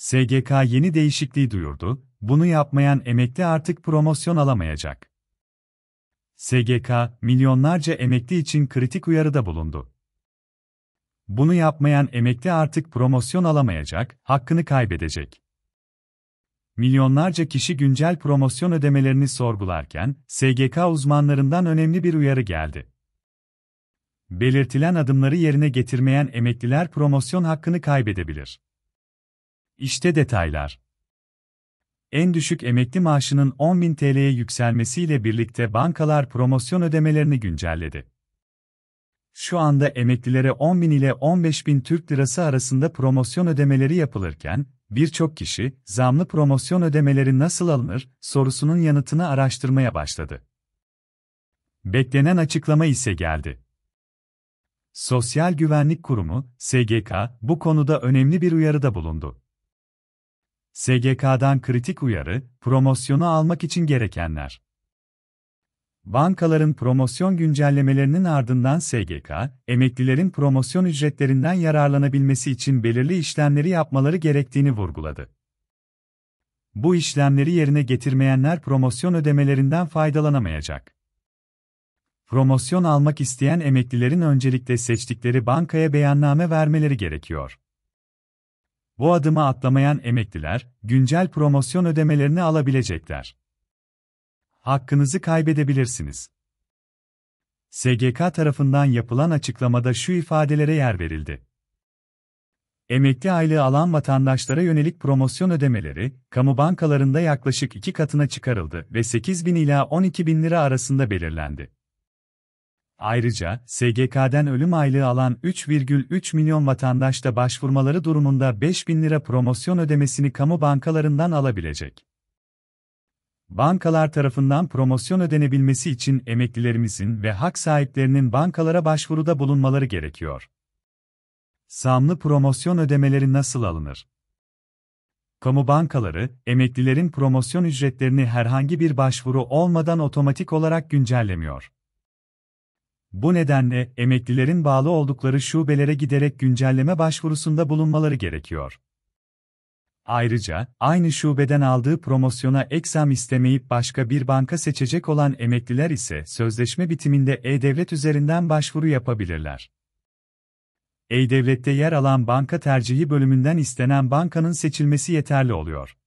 SGK yeni değişikliği duyurdu, bunu yapmayan emekli artık promosyon alamayacak. SGK, milyonlarca emekli için kritik uyarıda bulundu. Bunu yapmayan emekli artık promosyon alamayacak, hakkını kaybedecek. Milyonlarca kişi güncel promosyon ödemelerini sorgularken, SGK uzmanlarından önemli bir uyarı geldi. Belirtilen adımları yerine getirmeyen emekliler promosyon hakkını kaybedebilir. İşte detaylar. En düşük emekli maaşının 10.000 TL'ye yükselmesiyle birlikte bankalar promosyon ödemelerini güncelledi. Şu anda emeklilere 10.000 ile 15.000 Türk Lirası arasında promosyon ödemeleri yapılırken, birçok kişi zamlı promosyon ödemeleri nasıl alınır sorusunun yanıtını araştırmaya başladı. Beklenen açıklama ise geldi. Sosyal Güvenlik Kurumu, SGK, bu konuda önemli bir uyarıda bulundu. SGK'dan kritik uyarı, promosyonu almak için gerekenler. Bankaların promosyon güncellemelerinin ardından SGK, emeklilerin promosyon ücretlerinden yararlanabilmesi için belirli işlemleri yapmaları gerektiğini vurguladı. Bu işlemleri yerine getirmeyenler promosyon ödemelerinden faydalanamayacak. Promosyon almak isteyen emeklilerin öncelikle seçtikleri bankaya beyanname vermeleri gerekiyor. Bu adımı atlamayan emekliler, güncel promosyon ödemelerini alabilecekler. Hakkınızı kaybedebilirsiniz. SGK tarafından yapılan açıklamada şu ifadelere yer verildi. Emekli aylığı alan vatandaşlara yönelik promosyon ödemeleri, kamu bankalarında yaklaşık iki katına çıkarıldı ve 8 bin ila 12 bin lira arasında belirlendi. Ayrıca, SGK'den ölüm aylığı alan 3,3 milyon vatandaş da başvurmaları durumunda 5 bin lira promosyon ödemesini kamu bankalarından alabilecek. Bankalar tarafından promosyon ödenebilmesi için emeklilerimizin ve hak sahiplerinin bankalara başvuruda bulunmaları gerekiyor. Samlı promosyon ödemeleri nasıl alınır? Kamu bankaları, emeklilerin promosyon ücretlerini herhangi bir başvuru olmadan otomatik olarak güncellemiyor. Bu nedenle emeklilerin bağlı oldukları şubelere giderek güncelleme başvurusunda bulunmaları gerekiyor. Ayrıca, aynı şubeden aldığı promosyona ek istemeyip başka bir banka seçecek olan emekliler ise sözleşme bitiminde E-Devlet üzerinden başvuru yapabilirler. E-Devlet'te yer alan banka tercihi bölümünden istenen bankanın seçilmesi yeterli oluyor.